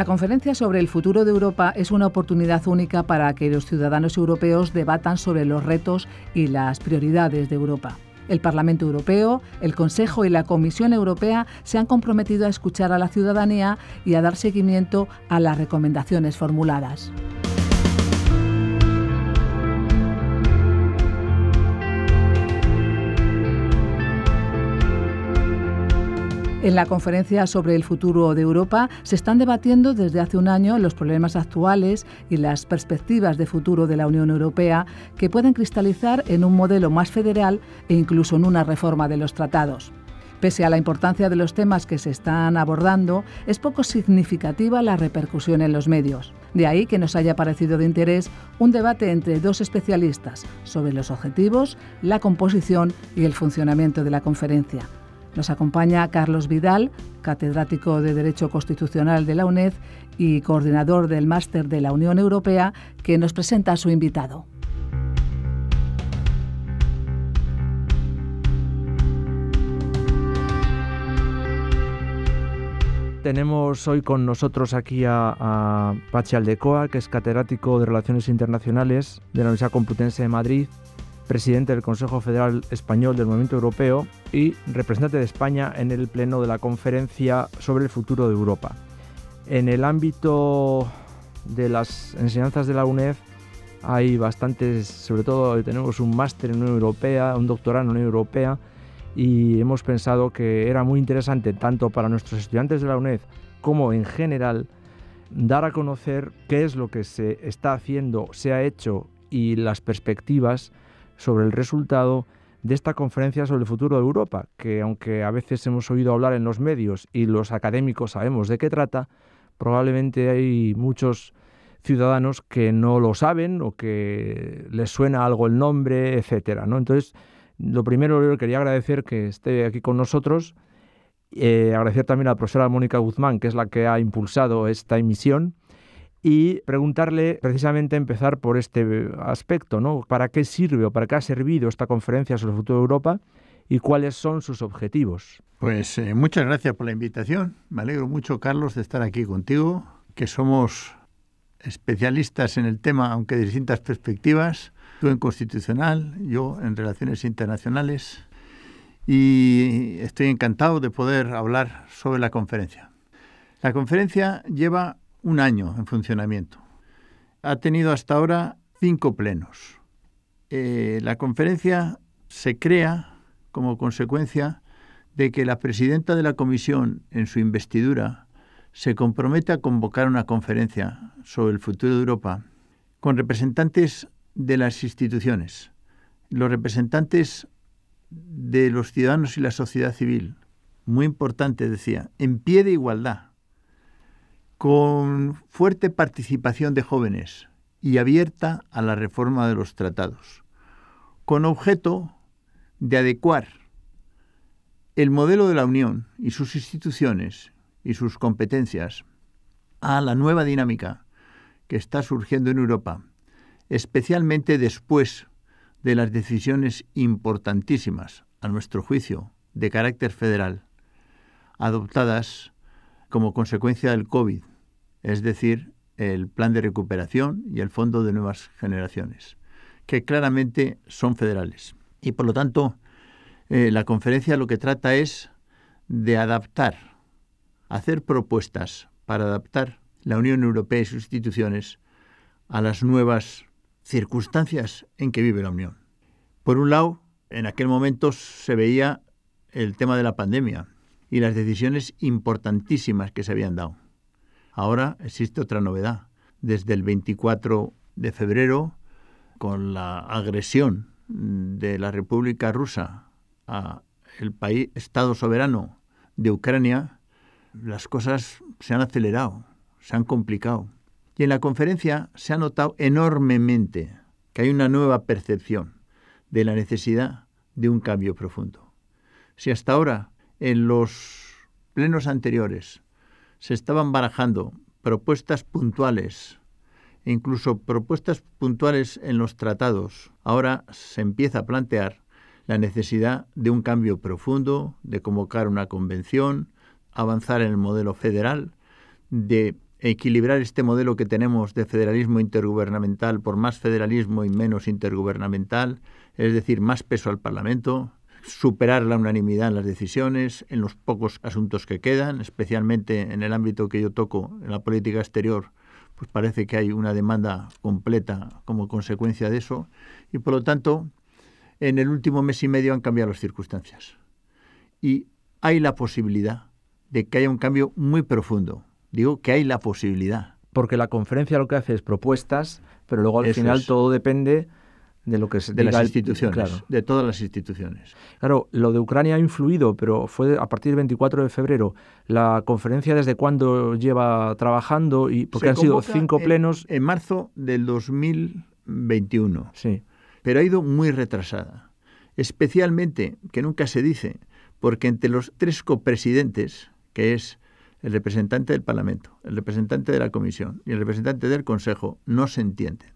La conferencia sobre el futuro de Europa es una oportunidad única para que los ciudadanos europeos debatan sobre los retos y las prioridades de Europa. El Parlamento Europeo, el Consejo y la Comisión Europea se han comprometido a escuchar a la ciudadanía y a dar seguimiento a las recomendaciones formuladas. En la conferencia sobre el futuro de Europa se están debatiendo desde hace un año los problemas actuales y las perspectivas de futuro de la Unión Europea que pueden cristalizar en un modelo más federal e incluso en una reforma de los tratados. Pese a la importancia de los temas que se están abordando, es poco significativa la repercusión en los medios. De ahí que nos haya parecido de interés un debate entre dos especialistas sobre los objetivos, la composición y el funcionamiento de la conferencia. Nos acompaña Carlos Vidal, catedrático de Derecho Constitucional de la UNED y coordinador del Máster de la Unión Europea, que nos presenta a su invitado. Tenemos hoy con nosotros aquí a, a Pachi Aldecoa, que es catedrático de Relaciones Internacionales de la Universidad Complutense de Madrid presidente del Consejo Federal Español del Movimiento Europeo y representante de España en el Pleno de la Conferencia sobre el Futuro de Europa. En el ámbito de las enseñanzas de la UNED hay bastantes, sobre todo tenemos un máster en Unión Europea, un doctorado en Unión Europea y hemos pensado que era muy interesante tanto para nuestros estudiantes de la UNED como en general dar a conocer qué es lo que se está haciendo, se ha hecho y las perspectivas sobre el resultado de esta conferencia sobre el futuro de Europa, que aunque a veces hemos oído hablar en los medios y los académicos sabemos de qué trata, probablemente hay muchos ciudadanos que no lo saben o que les suena algo el nombre, etcétera. ¿no? Entonces, lo primero yo quería agradecer que esté aquí con nosotros, eh, agradecer también a la profesora Mónica Guzmán, que es la que ha impulsado esta emisión, y preguntarle precisamente empezar por este eh, aspecto, ¿no? ¿Para qué sirve o para qué ha servido esta conferencia sobre el futuro de Europa y cuáles son sus objetivos? Pues eh, muchas gracias por la invitación. Me alegro mucho, Carlos, de estar aquí contigo, que somos especialistas en el tema, aunque de distintas perspectivas, tú en constitucional, yo en relaciones internacionales, y estoy encantado de poder hablar sobre la conferencia. La conferencia lleva un año en funcionamiento. Ha tenido hasta ahora cinco plenos. Eh, la conferencia se crea como consecuencia de que la presidenta de la comisión, en su investidura, se compromete a convocar una conferencia sobre el futuro de Europa con representantes de las instituciones, los representantes de los ciudadanos y la sociedad civil, muy importante decía, en pie de igualdad, con fuerte participación de jóvenes y abierta a la reforma de los tratados, con objeto de adecuar el modelo de la Unión y sus instituciones y sus competencias a la nueva dinámica que está surgiendo en Europa, especialmente después de las decisiones importantísimas, a nuestro juicio, de carácter federal, adoptadas como consecuencia del COVID es decir, el Plan de Recuperación y el Fondo de Nuevas Generaciones, que claramente son federales. Y por lo tanto, eh, la conferencia lo que trata es de adaptar, hacer propuestas para adaptar la Unión Europea y sus instituciones a las nuevas circunstancias en que vive la Unión. Por un lado, en aquel momento se veía el tema de la pandemia y las decisiones importantísimas que se habían dado. Ahora existe otra novedad. Desde el 24 de febrero, con la agresión de la República Rusa a el país Estado soberano de Ucrania, las cosas se han acelerado, se han complicado. Y en la conferencia se ha notado enormemente que hay una nueva percepción de la necesidad de un cambio profundo. Si hasta ahora en los plenos anteriores se estaban barajando propuestas puntuales, incluso propuestas puntuales en los tratados. Ahora se empieza a plantear la necesidad de un cambio profundo, de convocar una convención, avanzar en el modelo federal, de equilibrar este modelo que tenemos de federalismo intergubernamental por más federalismo y menos intergubernamental, es decir, más peso al Parlamento, superar la unanimidad en las decisiones, en los pocos asuntos que quedan, especialmente en el ámbito que yo toco, en la política exterior, pues parece que hay una demanda completa como consecuencia de eso y por lo tanto en el último mes y medio han cambiado las circunstancias y hay la posibilidad de que haya un cambio muy profundo. Digo que hay la posibilidad. Porque la conferencia lo que hace es propuestas, pero luego al final todo depende de lo que de las instituciones, de todas las instituciones. Claro, lo de Ucrania ha influido, pero fue a partir del 24 de febrero. La conferencia desde cuándo lleva trabajando y porque han sido cinco plenos en, marzo del 2021. Sí. Pero ha ido muy retrasada, especialmente que nunca se dice, porque entre los tres copresidentes, que es el representante del Parlamento, el representante de la Comisión y el representante del Consejo, no se entienden.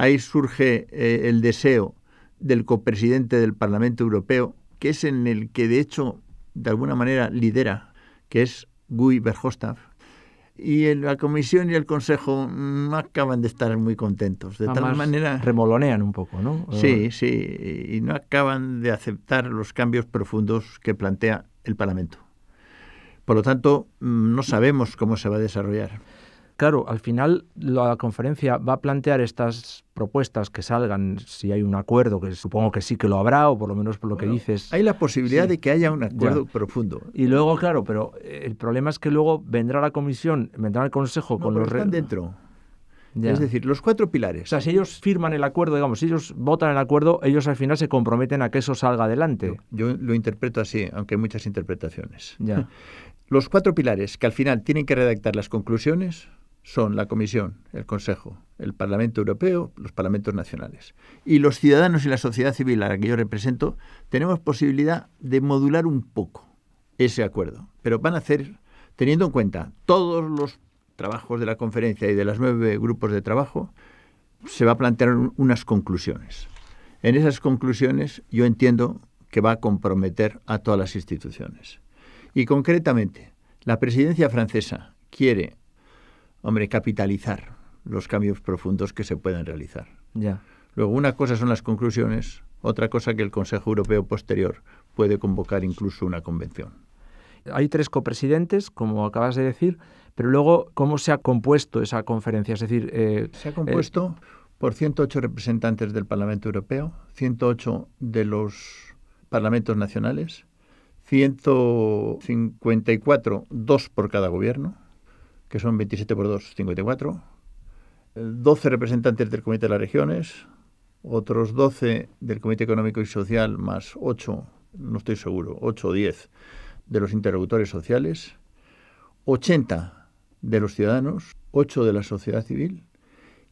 Ahí surge eh, el deseo del copresidente del Parlamento Europeo, que es en el que de hecho de alguna manera lidera, que es Guy Verhofstadt. Y la Comisión y el Consejo no acaban de estar muy contentos. De tal manera. Remolonean un poco, ¿no? Sí, eh, sí. Y no acaban de aceptar los cambios profundos que plantea el Parlamento. Por lo tanto, mm, no sabemos cómo se va a desarrollar. Claro, al final la conferencia va a plantear estas propuestas que salgan, si hay un acuerdo, que supongo que sí que lo habrá, o por lo menos por lo que dices. Hay la posibilidad de que haya un acuerdo profundo. Y luego, claro, pero eh, el problema es que luego vendrá la comisión, vendrá el consejo con los... Están dentro. Es decir, los cuatro pilares. O sea, si ellos firman el acuerdo, digamos, si ellos votan el acuerdo, ellos al final se comprometen a que eso salga adelante. Yo, lo interpreto así, aunque hay muchas interpretaciones. Ya. Los cuatro pilares que al final tienen que redactar las conclusiones, son la Comisión, el Consejo, el Parlamento Europeo, los parlamentos nacionales. Y los ciudadanos y la sociedad civil a la que yo represento tenemos posibilidad de modular un poco ese acuerdo. Pero van a hacer, teniendo en cuenta todos los trabajos de la conferencia y de los nueve grupos de trabajo, se va a plantear unas conclusiones. En esas conclusiones yo entiendo que va a comprometer a todas las instituciones. Y concretamente, la presidencia francesa quiere hombre, capitalizar los cambios profundos que se pueden realizar. Ya. Luego, una cosa son las conclusiones, otra cosa que el Consejo Europeo posterior puede convocar incluso una convención. Hay tres copresidentes, como acabas de decir, pero luego, ¿cómo se ha compuesto esa conferencia? Es decir, eh, se ha compuesto por 108 representantes del Parlamento Europeo, 108 de los parlamentos nacionales, 154, dos por cada gobierno, que son 27 por 2, 54, 12 representantes del Comité de las Regiones, otros 12 del Comité Económico y Social, más 8, no estoy seguro, 8 o 10 de los interlocutores sociales, 80 de los ciudadanos, 8 de la sociedad civil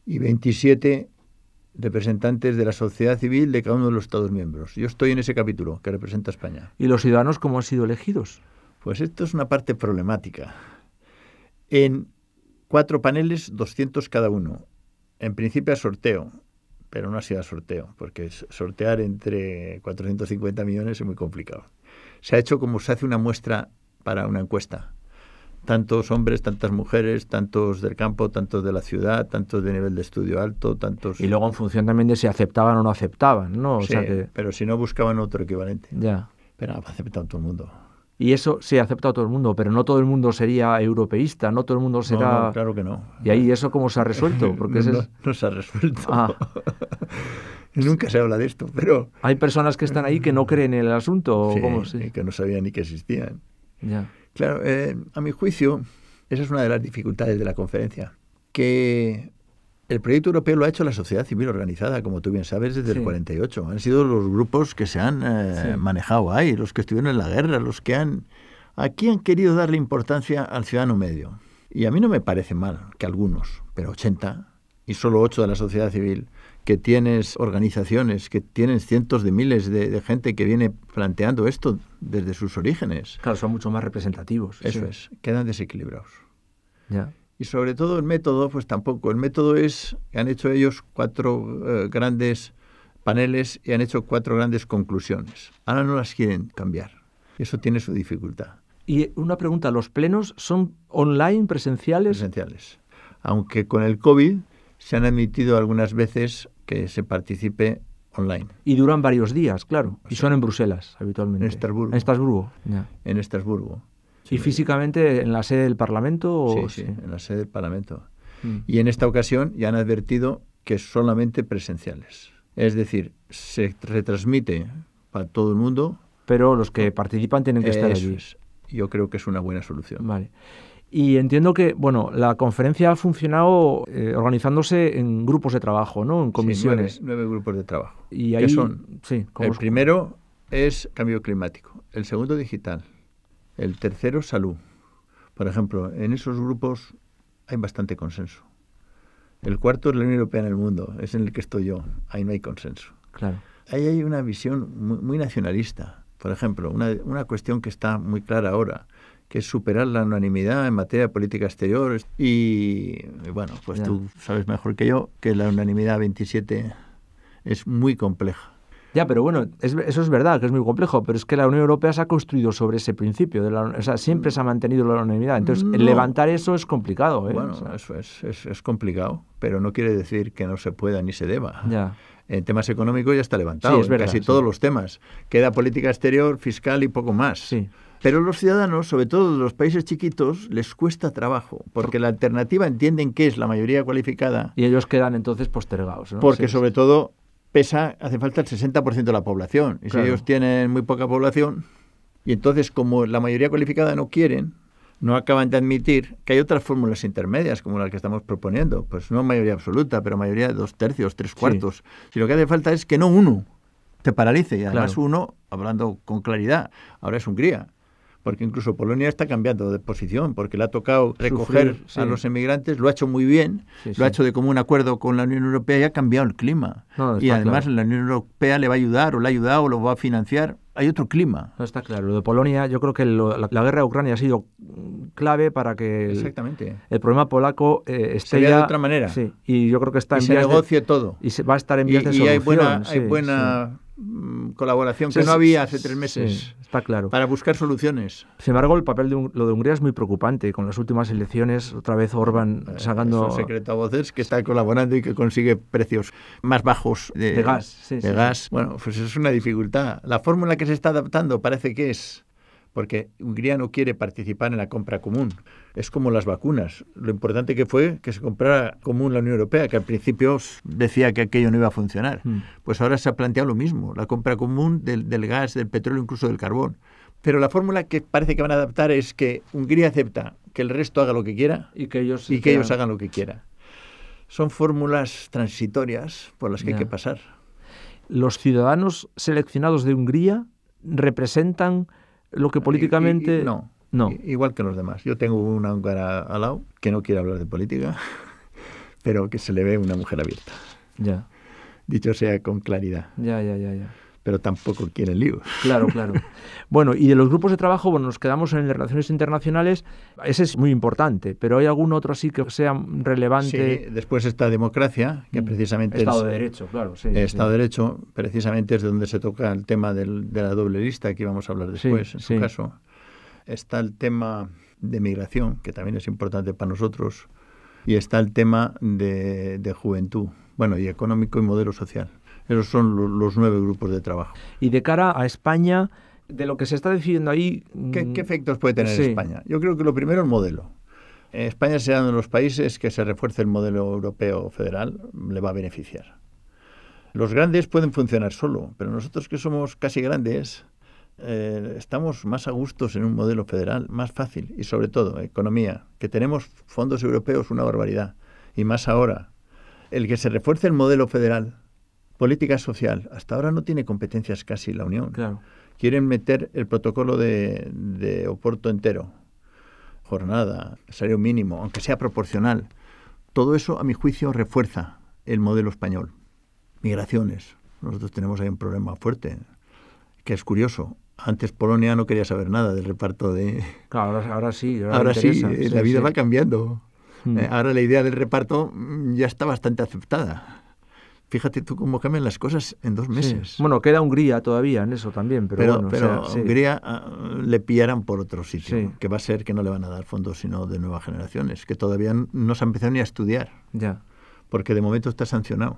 y 27 representantes de la sociedad civil de cada uno de los Estados miembros. Yo estoy en ese capítulo que representa España. ¿Y los ciudadanos cómo han sido elegidos? Pues esto es una parte problemática en cuatro paneles, 200 cada uno. En principio a sorteo, pero no ha sido a sorteo, porque sortear entre 450 millones es muy complicado. Se ha hecho como se hace una muestra para una encuesta. Tantos hombres, tantas mujeres, tantos del campo, tantos de la ciudad, tantos de nivel de estudio alto, tantos... Y luego en función también de si aceptaban o no aceptaban, ¿no? pero si no buscaban otro equivalente. Ya. Pero ha aceptado todo el mundo. Y eso se acepta a todo el mundo, pero no todo el mundo sería europeísta, no todo el mundo será... No, claro que no. ¿Y ahí eso cómo se ha resuelto? Porque no, se ha resuelto. Ah. Nunca se habla de esto, pero... Hay personas que están ahí que no creen en el asunto. Sí, ¿cómo? Sí. Eh, que no sabían ni que existían. Claro, eh, a mi juicio, esa es una de las dificultades de la conferencia, que el proyecto europeo lo ha hecho la sociedad civil organizada, como tú bien sabes, desde el 48. Han sido los grupos que se han eh, manejado ahí, los que estuvieron en la guerra, los que han... Aquí han querido darle importancia al ciudadano medio. Y a mí no me parece mal que algunos, pero 80 y solo 8 de la sociedad civil, que tienes organizaciones, que tienes cientos de miles de, gente que viene planteando esto desde sus orígenes. Claro, son mucho más representativos. Eso es, quedan desequilibrados. Ya y sobre todo el método, pues tampoco. El método es, que han hecho ellos cuatro eh, grandes paneles y han hecho cuatro grandes conclusiones. Ahora no las quieren cambiar. Eso tiene su dificultad. Y una pregunta, ¿los plenos son online, presenciales? Presenciales. Aunque con el COVID se han admitido algunas veces que se participe online. Y duran varios días, claro. y son en Bruselas, habitualmente. En Estrasburgo. En Estrasburgo. En Estrasburgo. ¿Y físicamente en la sede del Parlamento? Sí, sí, en la sede del Parlamento. Mm. Y en esta ocasión ya han advertido que solamente presenciales. Es decir, se retransmite para todo el mundo. Pero los que participan tienen que estar allí. Yo creo que es una buena solución. Vale. Y entiendo que, bueno, la conferencia ha funcionado eh, organizándose en grupos de trabajo, ¿no? En comisiones. nueve, grupos de trabajo. ¿Y ahí, ¿Qué son? Sí, el primero es cambio climático, el segundo digital, el tercero, salud. Por ejemplo, en esos grupos hay bastante consenso. El cuarto es la Unión Europea en el mundo, es en el que estoy yo. Ahí no hay consenso. Claro. Ahí hay una visión muy, nacionalista. Por ejemplo, una, una cuestión que está muy clara ahora, que es superar la unanimidad en materia de política exterior. Y, bueno, pues tú sabes mejor que yo que la unanimidad 27 es muy compleja. Ya, pero bueno, eso es verdad, que es muy complejo, pero es que la Unión Europea se ha construido sobre ese principio, o sea, siempre mm. se ha mantenido la unanimidad. Entonces, levantar eso es complicado. ¿eh? Bueno, eso es, complicado, pero no quiere decir que no se pueda ni se deba. Ya. En temas económicos ya está levantado, sí, casi todos los temas. Queda política exterior, fiscal y poco más. Sí. Pero los ciudadanos, sobre todo los países chiquitos, les cuesta trabajo, porque la alternativa entienden que es la mayoría cualificada. Y ellos quedan entonces postergados. Porque sobre todo pesa, hace falta el 60% de la población. Y si ellos tienen muy poca población, y entonces como la mayoría cualificada no quieren, no acaban de admitir que hay otras fórmulas intermedias como las que estamos proponiendo. Pues no mayoría absoluta, pero mayoría de dos tercios, tres cuartos. Si lo que hace falta es que no uno te paralice. Y además uno, hablando con claridad, ahora es Hungría porque incluso Polonia está cambiando de posición, porque le ha tocado recoger a los emigrantes, lo ha hecho muy bien, lo ha hecho de común acuerdo con la Unión Europea y ha cambiado el clima. y además la Unión Europea le va a ayudar, o le ha ayudado, o lo va a financiar. Hay otro clima. No está claro. Lo de Polonia, yo creo que la, guerra de Ucrania ha sido clave para que el, Exactamente. el problema polaco eh, esté de otra manera. y yo creo que está en se negocie todo. Y va a estar en vías de solución. Y hay buena Mm, colaboración que no había hace tres meses. está claro. Para buscar soluciones. Sin embargo, el papel de lo de Hungría es muy preocupante. Con las últimas elecciones, otra vez Orban eh, sacando. Es un secreto a voces que está colaborando y que consigue precios más bajos de, gas. de gas. Bueno, pues es una dificultad. La fórmula que se está adaptando parece que es porque Hungría no quiere participar en la compra común. Es como las vacunas. Lo importante que fue que se comprara común la Unión Europea, que al principio decía que aquello no iba a funcionar. Mm. Pues ahora se ha planteado lo mismo, la compra común del, gas, del petróleo, incluso del carbón. Pero la fórmula que parece que van a adaptar es que Hungría acepta que el resto haga lo que quiera y que ellos, y que ellos hagan lo que quiera. Son fórmulas transitorias por las que hay que pasar. Los ciudadanos seleccionados de Hungría representan lo que políticamente... no. No. Igual que los demás. Yo tengo una cara al lado que no quiere hablar de política, pero que se le ve una mujer abierta. Ya. Dicho sea con claridad. Ya, ya, ya, ya pero tampoco quiere lío. Claro, claro. Bueno, y de los grupos de trabajo, bueno, nos quedamos en relaciones internacionales, ese es muy importante, pero ¿hay algún otro así que sea relevante? Sí, después está democracia, que mm. precisamente... Estado es, de Derecho, claro. Sí, Estado de Derecho, precisamente es de donde se toca el tema del, de la doble lista, que vamos a hablar después, en su caso. Está el tema de migración, que también es importante para nosotros, y está el tema de, de juventud, bueno, y económico y modelo social. Esos son los, nueve grupos de trabajo. Y de cara a España, de lo que se está decidiendo ahí... ¿Qué, efectos puede tener España? Yo creo que lo primero es el modelo. Eh, España será uno de los países que se refuerce el modelo europeo federal, le va a beneficiar. Los grandes pueden funcionar solo, pero nosotros que somos casi grandes, eh, estamos más a gustos en un modelo federal, más fácil y sobre todo economía, que tenemos fondos europeos una barbaridad y más ahora. El que se refuerce el modelo federal Política social. Hasta ahora no tiene competencias casi la Unión. Quieren meter el protocolo de, Oporto entero, jornada, salario mínimo, aunque sea proporcional. Todo eso, a mi juicio, refuerza el modelo español. Migraciones. Nosotros tenemos ahí un problema fuerte, que es curioso. Antes Polonia no quería saber nada del reparto de... ahora, sí. Ahora, sí, la vida va cambiando. Hmm. Eh, ahora la idea del reparto ya está bastante aceptada. Fíjate tú cómo cambian las cosas en dos meses. Bueno, queda Hungría todavía en eso también, pero, Hungría ah, le pillarán por otro sitio, que va a ser que no le van a dar fondos sino de nuevas generaciones, que todavía no se ha empezado ni a estudiar. Ya. Porque de momento está sancionado.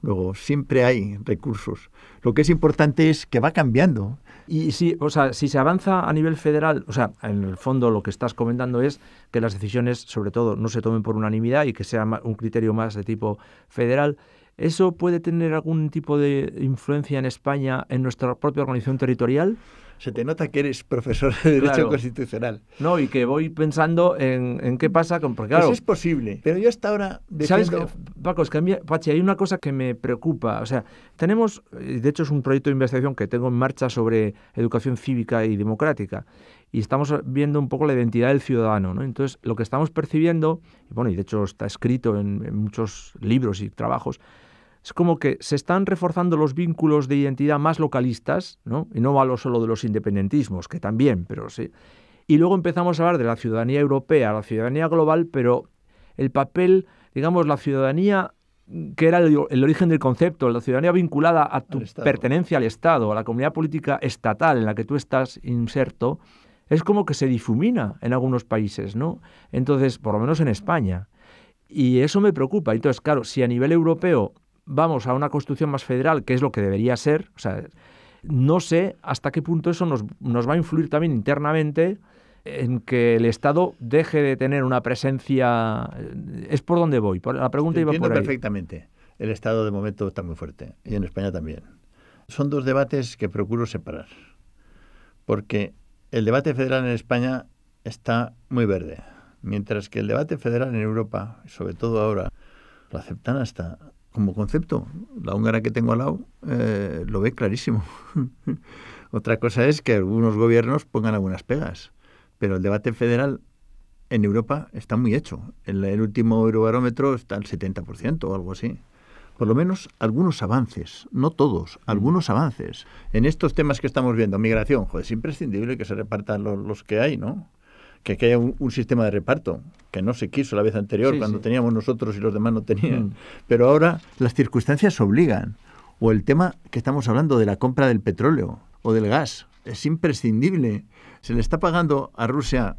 Luego, siempre hay recursos. Lo que es importante es que va cambiando. Y si, o sea, si se avanza a nivel federal, o sea, en el fondo lo que estás comentando es que las decisiones, sobre todo, no se tomen por unanimidad y que sea un criterio más de tipo federal. ¿Eso puede tener algún tipo de influencia en España, en nuestra propia organización territorial? Se te nota que eres profesor de Derecho Constitucional. No, y que voy pensando en, qué pasa con... Porque, claro, Eso es posible, pero yo hasta ahora... ¿Sabes, Paco, es que Pachi, hay una cosa que me preocupa. O sea, tenemos, eh, de hecho es un proyecto de investigación que tengo en marcha sobre educación cívica y democrática y estamos viendo un poco la identidad del ciudadano. ¿no? Entonces, lo que estamos percibiendo, y bueno, y de hecho está escrito en, muchos libros y trabajos, es como que se están reforzando los vínculos de identidad más localistas, ¿no? y no hablo solo de los independentismos, que también, pero sí. Y luego empezamos a hablar de la ciudadanía europea, la ciudadanía global, pero el papel, digamos, la ciudadanía mm, que era el, origen del concepto, la ciudadanía vinculada a tu pertenencia al Estado, a la comunidad política estatal en la que tú estás inserto, es como que se difumina en algunos países, ¿no? Entonces, por lo menos en España. Y eso me preocupa. Entonces, claro, si a nivel europeo vamos a una constitución más federal, que es lo que debería ser, no sé hasta qué punto eso nos, nos va a influir también internamente en que el Estado deje de tener una presencia. Eh, es por donde voy. la pregunta iba por ahí. perfectamente. El Estado de momento está muy fuerte y en España también. Son dos debates que procuro separar. Porque el debate federal en España está muy verde, mientras que el debate federal en Europa, sobre todo ahora, lo aceptan hasta como concepto. La húngara que tengo al lado eh, lo ve clarísimo. Otra cosa es que algunos gobiernos pongan algunas pegas, pero el debate federal en Europa está muy hecho. En el último eurobarómetro está el 70% o algo así. Por lo menos algunos avances, no todos, mm. algunos avances. En estos temas que estamos viendo, migración, joder, es imprescindible que se repartan los, los que hay, ¿no? que, haya un, sistema de reparto, que no se quiso la vez anterior, cuando teníamos nosotros y los demás no tenían. Mm. Pero ahora las circunstancias obligan. O el tema que estamos hablando de la compra del petróleo o del gas. Es imprescindible. Se le está pagando a Rusia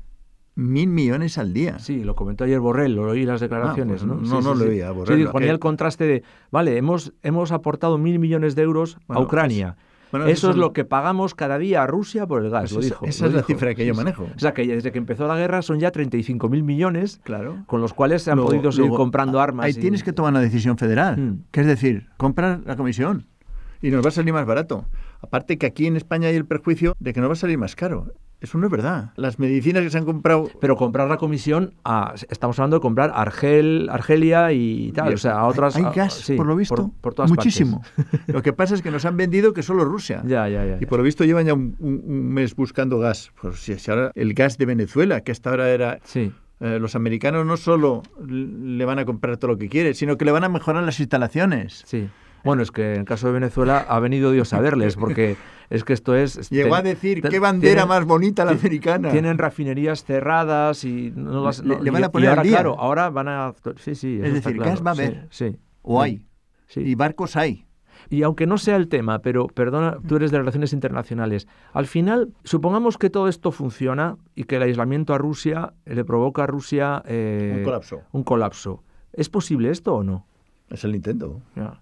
mil millones al día. Sí, lo comentó ayer Borrell, lo oí las ah, declaraciones. Pues no, no, lo oía Borrell. Sí, ponía el eh, contraste de, vale, hemos, hemos aportado mil millones de euros a Ucrania eso, es lo que pagamos cada día a Rusia por el gas, pues lo dijo. Esa, es la cifra que yo manejo. O sea, que desde que empezó la guerra son ya 35.000 millones, claro. con los cuales se han podido seguir comprando armas. Ahí y... tienes que tomar una decisión federal, hmm. que es decir, comprar la comisión y nos va a salir más barato. Aparte que aquí en España hay el perjuicio de que nos va a salir más caro. Eso no es verdad. Las medicinas que se han comprado. Pero comprar la comisión, estamos hablando de comprar Argel, Argelia y tal, o sea, a otras. Hay, gas, por lo visto. muchísimo. lo que pasa es que nos han vendido que solo Rusia. Ya, ya, ya. Y por lo visto llevan ya un, mes buscando gas. Pues si, ahora el gas de Venezuela, que hasta ahora era. Sí. Eh, los americanos no solo le van a comprar todo lo que quiere, sino que le van a mejorar las instalaciones. Sí. Bueno, es que en el caso de Venezuela ha venido Dios a verles, porque es que esto es... Llegó a decir, qué bandera más bonita la americana. Tienen refinerías cerradas y no las... a poner ahora, Claro, ahora van a... Sí, sí, Es decir, va a haber. Sí, o hay. Y barcos hay. Y aunque no sea el tema, pero perdona, tú eres de relaciones internacionales, al final, supongamos que todo esto funciona y que el aislamiento a Rusia le provoca a Rusia... Eh, un colapso. Un colapso. ¿Es posible esto o no? Es el Nintendo. Ya.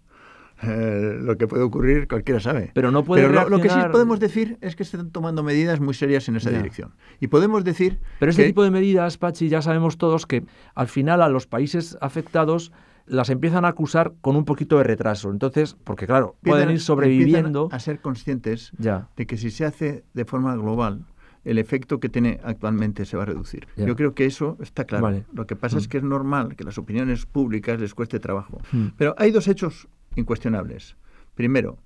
lo que puede ocurrir cualquiera sabe. Pero no puede lo, que sí podemos decir es que se están tomando medidas muy serias en esa dirección. Y podemos decir... Pero ese tipo de medidas, Pachi, ya sabemos todos que al final a los países afectados las empiezan a acusar con un poquito de retraso. Entonces, porque claro, pueden ir sobreviviendo. A ser conscientes de que si se hace de forma global, el efecto que tiene actualmente se va a reducir. Yo creo que eso está claro. Lo que pasa es mm. que es normal que las opiniones públicas les cueste trabajo. Mm. Pero hay dos hechos incuestionables. Primero,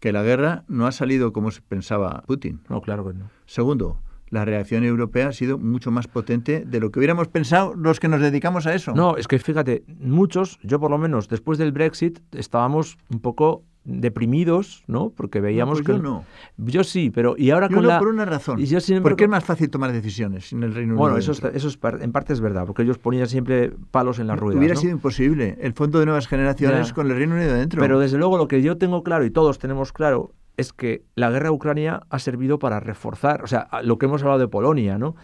que la guerra no ha salido como se pensaba Putin. No, claro que no. Segundo, la reacción europea ha sido mucho más potente de lo que hubiéramos pensado los que nos dedicamos a eso. No, es que fíjate, muchos, yo por lo menos después del Brexit, estábamos un poco deprimidos, ¿no? Porque veíamos pues que... Yo no. Yo sí, pero... Y ahora yo con la... por una razón. Y yo Porque es más fácil tomar decisiones en el Reino Unido. Bueno, eso, en parte es verdad, porque ellos ponían siempre palos en las ruedas. Hubiera sido imposible el Fondo de Nuevas Generaciones con el Reino Unido dentro. Pero desde luego lo que yo tengo claro y todos tenemos claro es que la guerra de Ucrania ha servido para reforzar, o sea, lo que hemos hablado de Polonia, ¿no?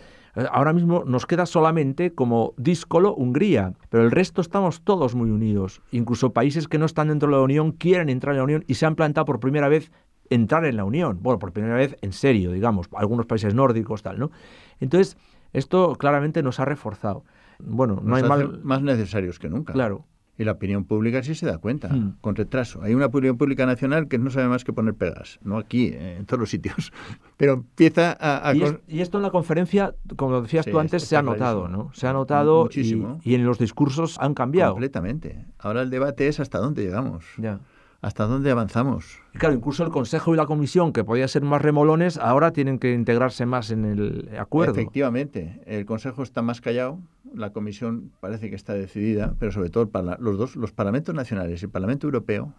Ahora mismo nos queda solamente como díscolo Hungría, pero el resto estamos todos muy unidos. Incluso países que no están dentro de la Unión quieren entrar en la Unión y se han plantado por primera vez entrar en la Unión. Bueno, por primera vez en serio, digamos, algunos países nórdicos, tal, ¿no? Entonces, esto claramente nos ha reforzado. Bueno, no hay más necesarios que nunca. Claro y la opinión pública sí se da cuenta, hmm. con retraso. Hay una opinión pública nacional que no sabe más que poner pegas, no aquí, eh, en todos los sitios. Pero empieza a... Y, esto en la conferencia, como decías tú antes, se ha notado, ¿no? Se ha notado Muchísimo. Y, y, en los discursos han cambiado. Completamente. Ahora el debate es hasta dónde llegamos. Ya. ¿Hasta dónde avanzamos? claro, incluso el Consejo y la Comisión, que podían ser más remolones, ahora tienen que integrarse más en el acuerdo. Efectivamente, el Consejo está más callado, la Comisión parece que está decidida, pero sobre todo los dos, los parlamentos nacionales y el Parlamento Europeo,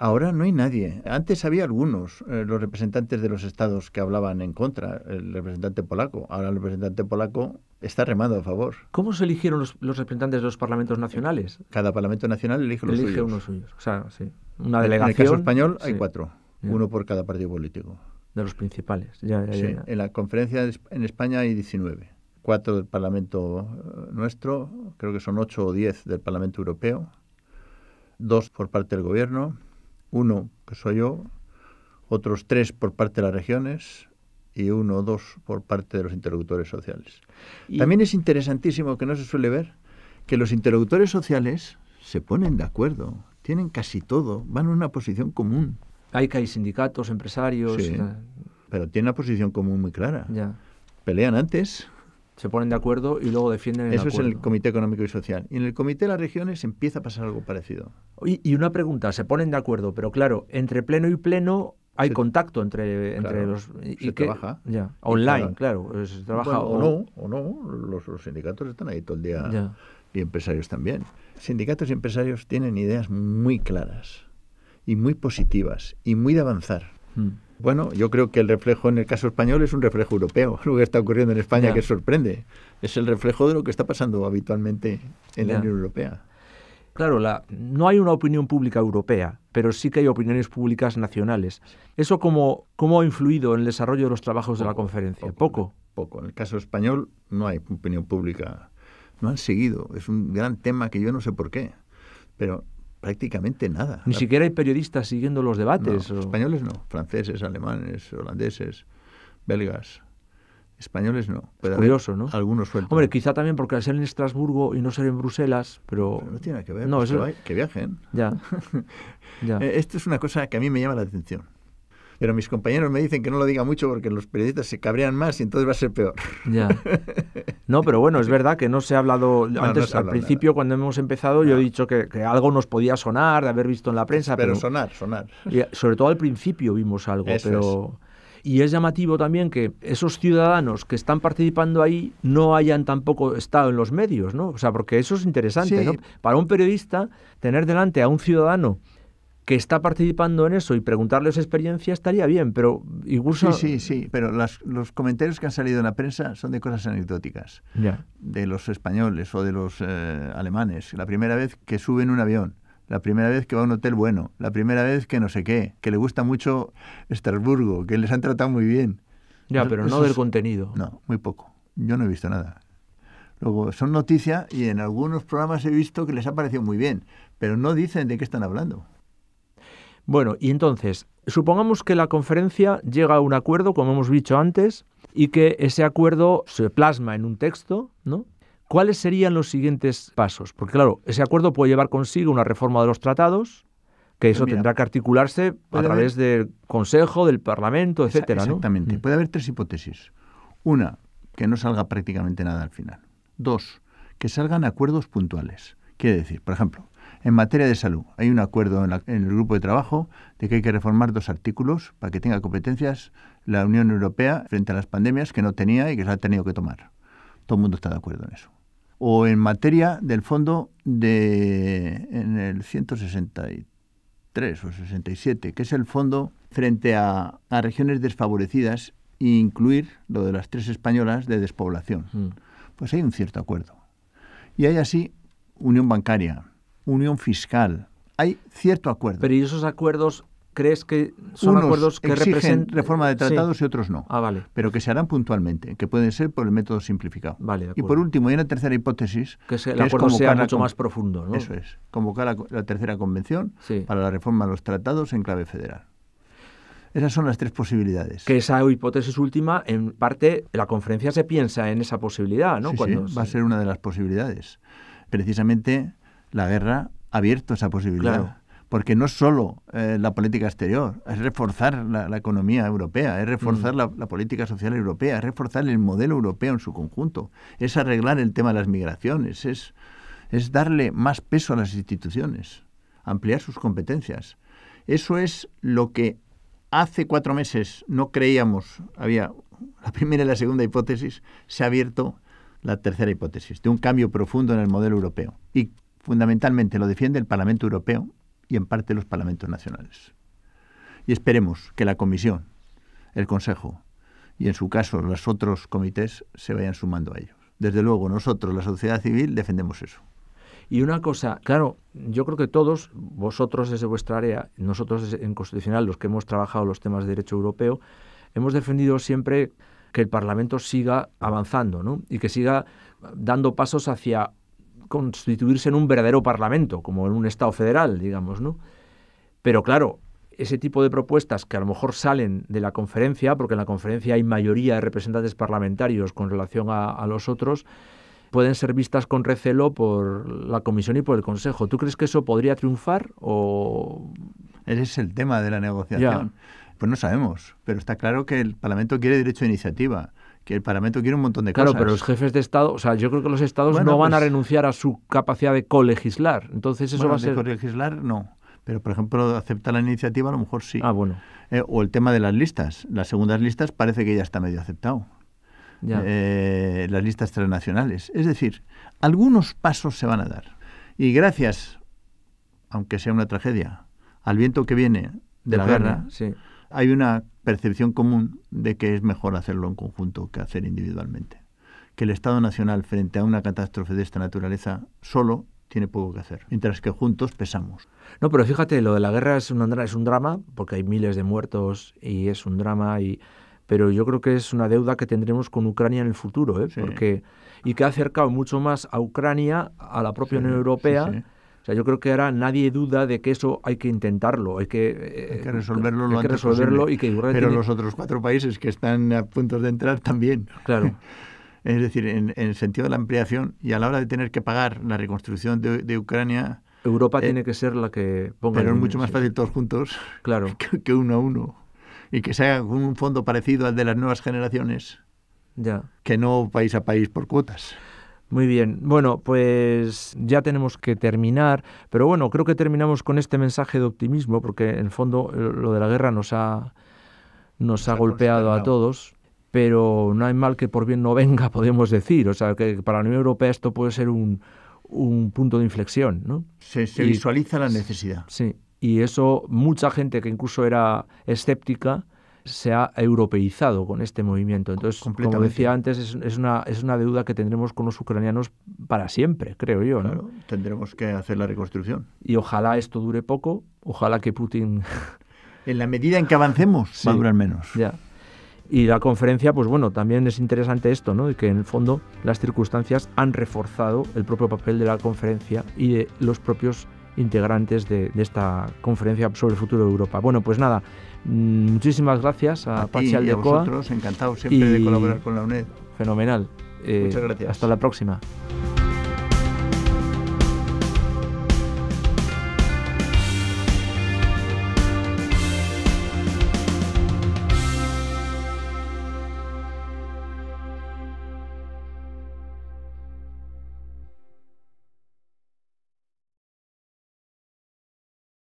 Ahora no hay nadie. Antes había algunos, eh, los representantes de los estados que hablaban en contra, el representante polaco. Ahora el representante polaco está remando a favor. ¿Cómo se eligieron los, representantes de los parlamentos nacionales? Cada parlamento nacional elige los elige suyos. O sea, sí. En el caso español hay cuatro, uno por cada partido político. De los principales. sí, en la conferencia en España hay 19. Cuatro del Parlamento eh, nuestro, creo que son ocho o diez del Parlamento Europeo, dos por parte del Gobierno, uno que soy yo, otros tres por parte de las regiones y uno o dos por parte de los interlocutores sociales. También es interesantísimo que no se suele ver que los interlocutores sociales se ponen de acuerdo tienen casi todo, van a una posición común. Hay que hay sindicatos, empresarios. Sí, eh, pero tienen una posición común muy clara. Ya. Pelean antes. Se ponen de acuerdo y luego defienden el Eso es el Comité Económico y Social. Y en el Comité de las Regiones empieza a pasar algo parecido. Y, una pregunta, se ponen de acuerdo, pero claro, entre pleno y pleno hay contacto entre, entre los... Y, se trabaja. ya, online, claro. o, no, o no, los, sindicatos están ahí todo el día y empresarios también sindicatos y empresarios tienen ideas muy claras y muy positivas y muy de avanzar. Hmm. Bueno, yo creo que el reflejo en el caso español es un reflejo europeo, lo que está ocurriendo en España que sorprende. Es el reflejo de lo que está pasando habitualmente en la Unión Europea. Claro, la, no hay una opinión pública europea, pero sí que hay opiniones públicas nacionales. ¿Eso cómo, ha influido en el desarrollo de los trabajos de la conferencia? Poco, poco. Poco. En el caso español no hay opinión pública no han seguido. Es un gran tema que yo no sé por qué, pero prácticamente nada. Ni siquiera hay periodistas siguiendo los debates. Españoles no, franceses, alemanes, holandeses, belgas. Españoles no. ¿no? Algunos sueltos. Hombre, quizá también porque al ser en Estrasburgo y no ser en Bruselas, pero... no tiene que ver. No, pues que, que viajen. Ya. ya. Eh, esto es una cosa que a mí me llama la atención. Pero mis compañeros me dicen que no lo diga mucho porque los periodistas se cabrean más y entonces va a ser peor. Ya. No, pero bueno, es verdad que no se ha hablado. antes, al principio, cuando hemos empezado, yo he dicho que, algo nos podía sonar de haber visto en la prensa. Pero, sonar, sonar. Sobre todo al principio vimos algo, pero. Y es llamativo también que esos ciudadanos que están participando ahí no hayan tampoco estado en los medios, ¿no? O sea, porque eso es interesante, ¿no? Para un periodista, tener delante a un ciudadano que está participando en eso y preguntarle su experiencia estaría bien, pero incluso... Sí, sí, sí, pero los comentarios que han salido en la prensa son de cosas anecdóticas, de los españoles o de los eh, alemanes. La primera vez que suben un avión, la primera vez que va a un hotel bueno, la primera vez que no sé qué, que le gusta mucho Estrasburgo, que les han tratado muy bien. Ya, pero no del contenido. No, muy poco. Yo no he visto nada. Luego, son noticias y en algunos programas he visto que les ha parecido muy bien, pero no dicen de qué están hablando. Bueno, y entonces, supongamos que la conferencia llega a un acuerdo, como hemos dicho antes, y que ese acuerdo se plasma en un texto, ¿no? ¿Cuáles serían los siguientes pasos? Porque claro, ese acuerdo puede llevar consigo una reforma de los tratados, que eso tendrá que articularse a través del Consejo, del Parlamento, etcétera. Exactamente. Mm. Puede haber tres hipótesis. Una, que no salga prácticamente nada al final. Dos, que salgan acuerdos puntuales. Quiere decir, por ejemplo, en materia de salud, hay un acuerdo en, el grupo de trabajo de que hay que reformar dos artículos para que tenga competencias la Unión Europea frente a las pandemias que no tenía y que se ha tenido que tomar. Todo el mundo está de acuerdo en eso. O en materia del fondo de en el 163 o 67, que es el fondo frente a, regiones desfavorecidas e incluir lo de las tres españolas de despoblación. Mm. Pues hay un cierto acuerdo. Y hay así unión bancaria, unión fiscal. Hay cierto acuerdo. Pero ¿y esos acuerdos crees que son acuerdos que reforma de tratados y otros no. Ah, vale. Pero que se harán puntualmente, que pueden ser por el método simplificado. Vale, y por último, hay una tercera hipótesis... Que, se, el que sea mucho más profundo, ¿no? Eso es. Convocar la, tercera convención para la reforma de los tratados en clave federal. Esas son las tres posibilidades. Que esa hipótesis última, en parte, la conferencia se piensa en esa posibilidad, ¿no? Sí, va a ser una de las posibilidades. Precisamente la guerra ha abierto esa posibilidad. Porque no solo eh, la política exterior, es reforzar la, economía europea, es reforzar mm. la, política social europea, es reforzar el modelo europeo en su conjunto, es arreglar el tema de las migraciones, es, es darle más peso a las instituciones, ampliar sus competencias. Eso es lo que hace cuatro meses no creíamos, había la primera y la segunda hipótesis, se ha abierto la tercera hipótesis, de un cambio profundo en el modelo europeo. Y Fundamentalmente lo defiende el Parlamento Europeo y en parte los parlamentos nacionales. Y esperemos que la Comisión, el Consejo y en su caso los otros comités se vayan sumando a ellos. Desde luego nosotros, la sociedad civil, defendemos eso. Y una cosa, claro, yo creo que todos, vosotros desde vuestra área, nosotros en Constitucional, los que hemos trabajado los temas de derecho europeo, hemos defendido siempre que el Parlamento siga avanzando y que siga dando pasos hacia constituirse en un verdadero parlamento, como en un Estado federal, digamos, ¿no? Pero claro, ese tipo de propuestas que a lo mejor salen de la conferencia, porque en la conferencia hay mayoría de representantes parlamentarios con relación a, los otros, pueden ser vistas con recelo por la Comisión y por el Consejo. ¿Tú crees que eso podría triunfar o...? Ese es el tema de la negociación. Pues no sabemos, pero está claro que el Parlamento quiere derecho de iniciativa que el Parlamento quiere un montón de cosas. Claro, pero los jefes de Estado, o sea, yo creo que los Estados no van a pues renunciar a su capacidad de colegislar. Entonces eso va a ser... De colegislar no, pero por ejemplo aceptar la iniciativa a lo mejor sí. Ah, bueno. Eh, o el tema de las listas. Las segundas listas parece que ya está medio aceptado. Ya. Eh, las listas transnacionales. Es decir, algunos pasos se van a dar. Y gracias, aunque sea una tragedia, al viento que viene de, la, guerra, hay una percepción común de que es mejor hacerlo en conjunto que hacer individualmente. Que el Estado Nacional, frente a una catástrofe de esta naturaleza, solo tiene poco que hacer, mientras que juntos pesamos. No, pero fíjate, lo de la guerra es un, drama, porque hay miles de muertos y es un drama, y, pero yo creo que es una deuda que tendremos con Ucrania en el futuro, ¿eh? porque, y que ha acercado mucho más a Ucrania, a la propia Unión Europea yo creo que ahora nadie duda de que eso hay que intentarlo, hay que, eh, eh, resolverlo, lo antes posible. Pero los otros cuatro países que están a punto de entrar también. Claro. es decir, en, el sentido de la ampliación y a la hora de tener que pagar la reconstrucción de, Ucrania. Europa eh, tiene que ser la que ponga. Pero es mucho más fácil todos juntos claro. que, uno a uno. Y que sea un fondo parecido al de las nuevas generaciones. Ya. que no país a país por cuotas. Muy bien, bueno, pues ya tenemos que terminar, pero bueno, creo que terminamos con este mensaje de optimismo, porque en fondo eh, lo de la guerra nos ha, nos ha golpeado a todos, pero no hay mal que por bien no venga, podemos decir. O sea, que para la Unión Europea esto puede ser un, un punto de inflexión, ¿no? Se, visualiza la necesidad. Sí, y eso mucha gente que incluso era escéptica, se ha europeizado con este movimiento. Entonces, como decía antes, es, una, es una deuda que tendremos con los ucranianos para siempre, creo yo. ¿no? tendremos que hacer la reconstrucción. Y ojalá esto dure poco, ojalá que Putin... en la medida en que avancemos, va a durar menos. Ya. Y la conferencia, pues bueno, también es interesante esto, ¿no? Que en el fondo las circunstancias han reforzado el propio papel de la conferencia y de los propios integrantes de esta conferencia sobre el futuro de Europa. Bueno, pues nada, Mm, muchísimas gracias a, Pachi Aldecoa. Y a vosotros, encantado siempre de colaborar con la UNED. Fenomenal. Muchas eh, gracias. Hasta la próxima.